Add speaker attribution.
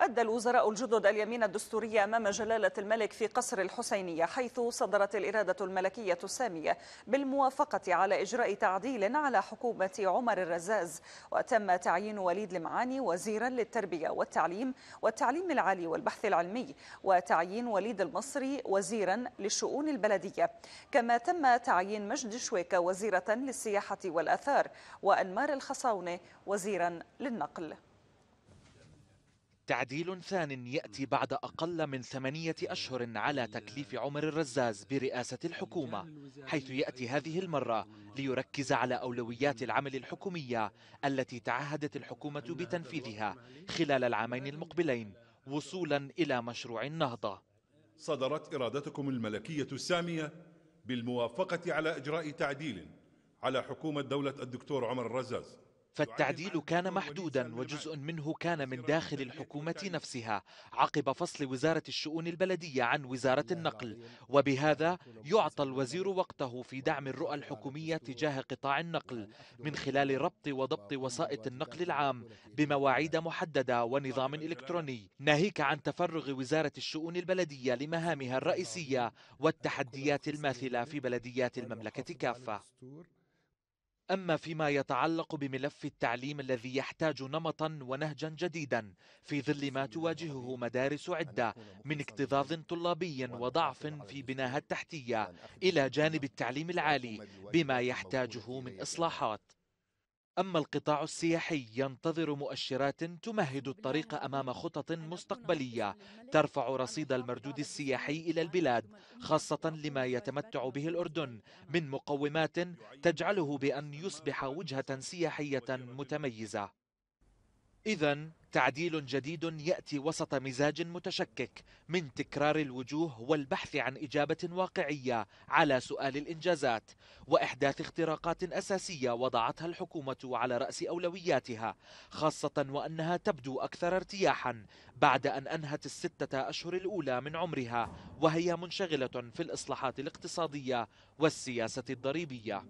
Speaker 1: أدى الوزراء الجدد اليمين الدستوري أمام جلالة الملك في قصر الحسينية حيث صدرت الإرادة الملكية السامية بالموافقة على إجراء تعديل على حكومة عمر الرزاز وتم تعيين وليد المعاني وزيرا للتربية والتعليم والتعليم العالي والبحث العلمي وتعيين وليد المصري وزيرا للشؤون البلدية كما تم تعيين مجد شويكة وزيرة للسياحة والأثار وأنمار الخصاونة وزيرا للنقل
Speaker 2: تعديل ثان يأتي بعد أقل من ثمانية أشهر على تكليف عمر الرزاز برئاسة الحكومة حيث يأتي هذه المرة ليركز على أولويات العمل الحكومية التي تعهدت الحكومة بتنفيذها خلال العامين المقبلين وصولا إلى مشروع النهضة صدرت إرادتكم الملكية السامية بالموافقة على إجراء تعديل على حكومة دولة الدكتور عمر الرزاز فالتعديل كان محدودا وجزء منه كان من داخل الحكومة نفسها عقب فصل وزارة الشؤون البلدية عن وزارة النقل وبهذا يعطى الوزير وقته في دعم الرؤى الحكومية تجاه قطاع النقل من خلال ربط وضبط وسائط النقل العام بمواعيد محددة ونظام إلكتروني ناهيك عن تفرغ وزارة الشؤون البلدية لمهامها الرئيسية والتحديات الماثلة في بلديات المملكة كافة أما فيما يتعلق بملف التعليم الذي يحتاج نمطا ونهجا جديدا في ظل ما تواجهه مدارس عدة من اكتظاظ طلابي وضعف في بناها التحتية إلى جانب التعليم العالي بما يحتاجه من إصلاحات أما القطاع السياحي ينتظر مؤشرات تمهد الطريق أمام خطط مستقبلية ترفع رصيد المردود السياحي إلى البلاد خاصة لما يتمتع به الأردن من مقومات تجعله بأن يصبح وجهة سياحية متميزة إذا تعديل جديد يأتي وسط مزاج متشكك من تكرار الوجوه والبحث عن إجابة واقعية على سؤال الإنجازات وإحداث اختراقات أساسية وضعتها الحكومة على رأس أولوياتها خاصة وأنها تبدو أكثر ارتياحا بعد أن أنهت الستة أشهر الأولى من عمرها وهي منشغلة في الإصلاحات الاقتصادية والسياسة الضريبية